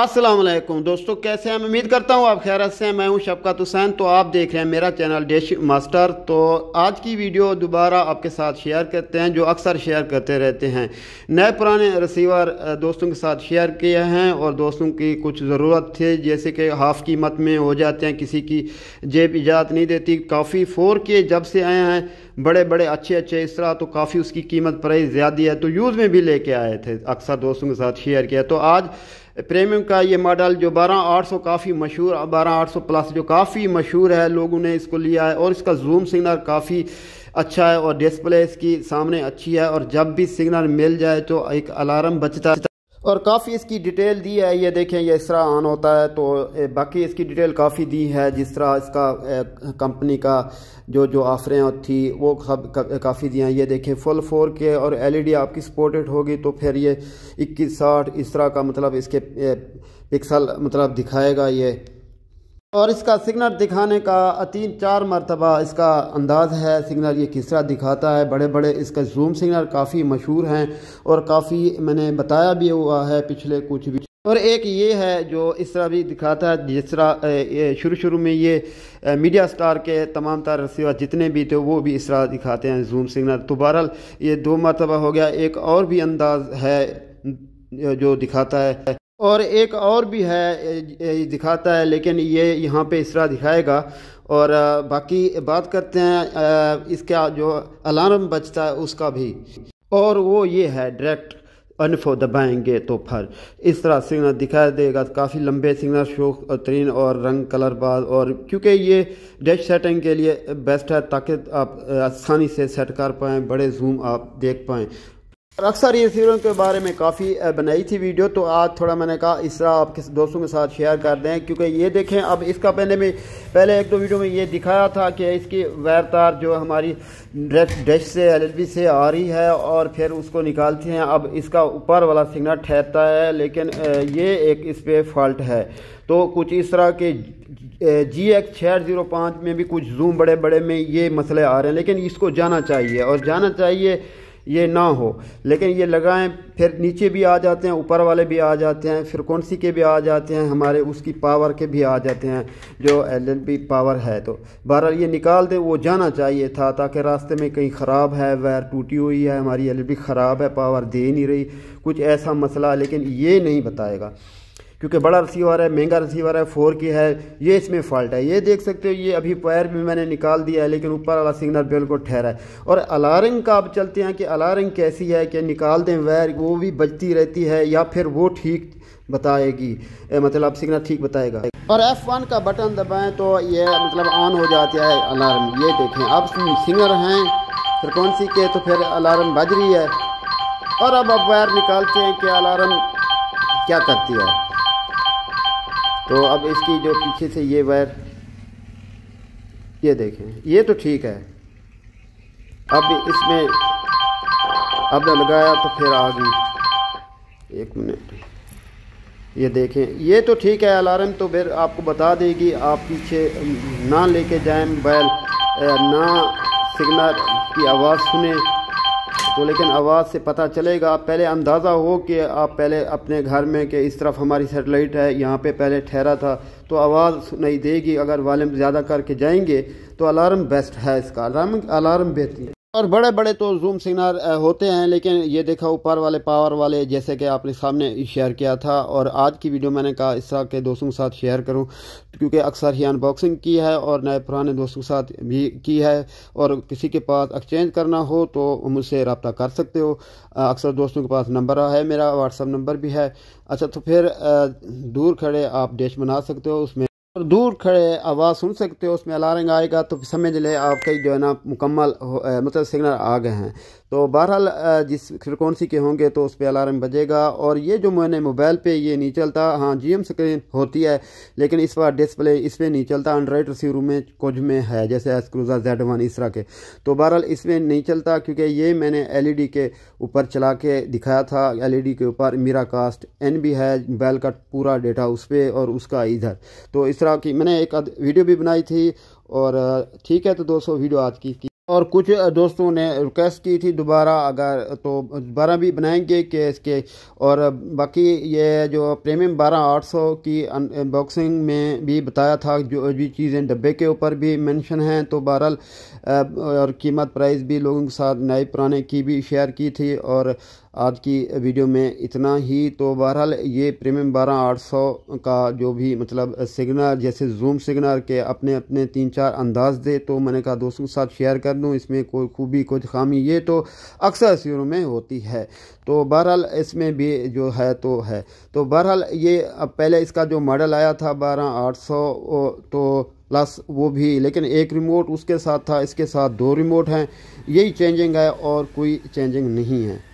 असलम दोस्तों कैसे हैं मैं उम्मीद करता हूँ आप खैरत से हैं मैं हूँ शफकत हुसैन तो आप देख रहे हैं मेरा चैनल डिश मास्टर तो आज की वीडियो दोबारा आपके साथ शेयर करते हैं जो अक्सर शेयर करते रहते हैं नए पुराने रिसीवर दोस्तों के साथ शेयर किए हैं और दोस्तों की कुछ ज़रूरत थी जैसे कि हाफ़ कीमत में हो जाते हैं किसी की जेब इजाज़त नहीं देती काफ़ी फ़ोर के जब से आए हैं बड़े बड़े अच्छे अच्छे इस तरह तो काफ़ी उसकी कीमत प्राइस ज़्यादा है तो यूज़ में भी लेके आए थे अक्सर दोस्तों के साथ शेयर किया तो आज प्रीमियम का ये मॉडल जो बारह आठ सौ काफ़ी मशहूर बारह आठ सौ प्लस जो काफ़ी मशहूर है लोगों ने इसको लिया है और इसका जूम सिग्नल काफ़ी अच्छा है और डिस्प्ले इसकी सामने अच्छी है और जब भी सिग्नल मिल जाए तो एक अलार्म बचता और काफ़ी इसकी डिटेल दी है ये देखें ये इस तरह ऑन होता है तो बाकी इसकी डिटेल काफ़ी दी है जिस तरह इसका कंपनी का जो जो ऑफरें थी वो काफ़ी दी हैं ये देखें फुल फोर के और एलईडी e आपकी सपोर्टेड होगी तो फिर ये इक्कीस साठ इस तरह का मतलब इसके पिक्सल मतलब दिखाएगा ये और इसका सिग्नल दिखाने का तीन चार मरतबा इसका अंदाज़ है सिग्नल ये किस तरह दिखाता है बड़े बड़े इसका जूम सिग्नल काफ़ी मशहूर हैं और काफ़ी मैंने बताया भी हुआ है पिछले कुछ भी और एक ये है जो इस तरह भी दिखाता है जिस तरह शुरू शुरू में ये मीडिया स्टार के तमाम तार रिसीवर जितने भी थे वो भी इस तरह दिखाते हैं जूम सिग्नल तो बहरहाल ये दो मरतबा हो गया एक और भी अंदाज है जो दिखाता है और एक और भी है दिखाता है लेकिन ये यहाँ पे इसरा दिखाएगा और बाकी बात करते हैं इसका जो अलार्म बजता है उसका भी और वो ये है डायरेक्ट अनफो दबाएंगे तो फर इस तरह सिग्नल दिखाई देगा काफ़ी लंबे सिग्नल शो तरीन और रंग कलर बाद और क्योंकि ये डैश सेटिंग के लिए बेस्ट है ताकि आप आसानी से सेट कर पाएँ बड़े जूम आप देख पाएँ अक्सर ये सीरों के बारे में काफ़ी बनाई थी वीडियो तो आज थोड़ा मैंने कहा इस तरह आपके दोस्तों के साथ शेयर कर दें क्योंकि ये देखें अब इसका पहले में पहले एक दो वीडियो में ये दिखाया था कि इसकी वैर तार जो हमारी डायरेक्ट डैश से एलएलबी से आ रही है और फिर उसको निकालते हैं अब इसका ऊपर वाला सिग्नल ठहरता है लेकिन ये एक इस पर फॉल्ट है तो कुछ इस तरह के जी एक्स छः जीरो पाँच में भी कुछ जूम बड़े बड़े में ये मसले आ रहे हैं लेकिन इसको जाना चाहिए और जाना चाहिए ये ना हो लेकिन ये लगाएं फिर नीचे भी आ जाते हैं ऊपर वाले भी आ जाते हैं फिर कौन सी के भी आ जाते हैं हमारे उसकी पावर के भी आ जाते हैं जो एल पावर है तो बहरहाल ये निकाल दें वो जाना चाहिए था ताकि रास्ते में कहीं ख़राब है वायर टूटी हुई है हमारी एल ख़राब है पावर दे नहीं रही कुछ ऐसा मसला लेकिन ये नहीं बताएगा क्योंकि बड़ा रिसीवर है महंगा रिसीवर है फोर की है ये इसमें फॉल्ट है ये देख सकते हो ये अभी पैर भी मैंने निकाल दिया है लेकिन ऊपर वाला सिग्नल बिल्कुल ठहरा है और अलारिंग का आप चलते हैं कि अलारिंग कैसी है कि निकाल दें वायर वो भी बजती रहती है या फिर वो ठीक बताएगी मतलब सिग्नल ठीक बताएगा और F1 का बटन दबाएं तो ये मतलब ऑन हो जाता है अलार्म ये देखें अब सिंगर हैं फ्रिक्वेंसी के तो फिर अलार्म बज रही है और अब आप वायर निकालते हैं कि अलार्म क्या करती है तो अब इसकी जो पीछे से ये वायर ये देखें ये तो ठीक है अब इसमें अब लगाया तो फिर आ गई एक मिनट ये देखें ये तो ठीक है अलार्म तो फिर आपको बता देगी आप पीछे ना लेके जाएं बैल ना सिग्नल की आवाज़ सुने तो लेकिन आवाज़ से पता चलेगा आप पहले अंदाज़ा हो कि आप पहले अपने घर में कि इस तरफ हमारी सेटेलाइट है यहाँ पे पहले ठहरा था तो आवाज़ नहीं देगी अगर वालम ज़्यादा करके जाएंगे तो अलार्म बेस्ट है इसका अलार्म अलार्म बेहतरीन और बड़े बड़े तो जूम सिग्नल होते हैं लेकिन ये देखा ऊपर वाले पावर वाले जैसे कि आपने सामने शेयर किया था और आज की वीडियो मैंने कहा इस तरह के दोस्तों के साथ शेयर करूं क्योंकि अक्सर ही अनबॉक्सिंग की है और नए पुराने दोस्तों के साथ भी की है और किसी के पास एक्सचेंज करना हो तो मुझसे रबता कर सकते हो अक्सर दोस्तों के पास नंबर है मेरा व्हाट्सअप नंबर भी है अच्छा तो फिर दूर खड़े आप डिश बना सकते हो उसमें और दूर खड़े आवाज़ सुन सकते हो उसमें अलार्म आएगा तो समझ ले आपका जो है ना मुकम्मल मतलब सिग्नल आ गए हैं तो बहरहाल जिस फ्रिक्वेंसी के होंगे तो उस पर अलार्म बजेगा और ये जो मैंने मोबाइल पे ये नहीं चलता हाँ जी एम स्क्रीन होती है लेकिन इस बार डिस्प्ले इस पर नहीं चलता एंड्रॉयड रिसीवर में कुछ में है जैसे एसक्रूजा जेड वन इस तरह के तो बहरहाल इसमें नहीं चलता क्योंकि ये मैंने एल e के ऊपर चला के दिखाया था एल e के ऊपर मेरा कास्ट एन भी है मोबाइल का पूरा डेटा उस पर और उसका इधर तो इस तरह की मैंने एक वीडियो भी बनाई थी और ठीक है तो दोस्तों वीडियो आज की और कुछ दोस्तों ने रिक्वेस्ट की थी दोबारा अगर तो दोबारा भी बनाएंगे कि इसके और बाकी ये जो प्रीमियम बारह आठ सौ की अनबॉक्सिंग में भी बताया था जो भी चीज़ें डब्बे के ऊपर भी मेंशन हैं तो बहरहाल और कीमत प्राइस भी लोगों के साथ नए पुराने की भी शेयर की थी और आज की वीडियो में इतना ही तो बहरहाल ये प्रीमियम बारह आठ सौ का जो भी मतलब सिग्नल जैसे जूम सिग्नल के अपने अपने तीन चार अंदाज दे तो मैंने कहा दोस्तों के साथ शेयर कर दूँ इसमें कोई खूबी कुछ खामी ये तो अक्सर सीरों में होती है तो बहरहाल इसमें भी जो है तो है तो बहरहाल ये अब पहले इसका जो मॉडल आया था बारह आठ सौ तो प्लस वो भी लेकिन एक रिमोट उसके साथ था इसके साथ दो रिमोट हैं यही चेंजिंग है और कोई चेंजिंग नहीं है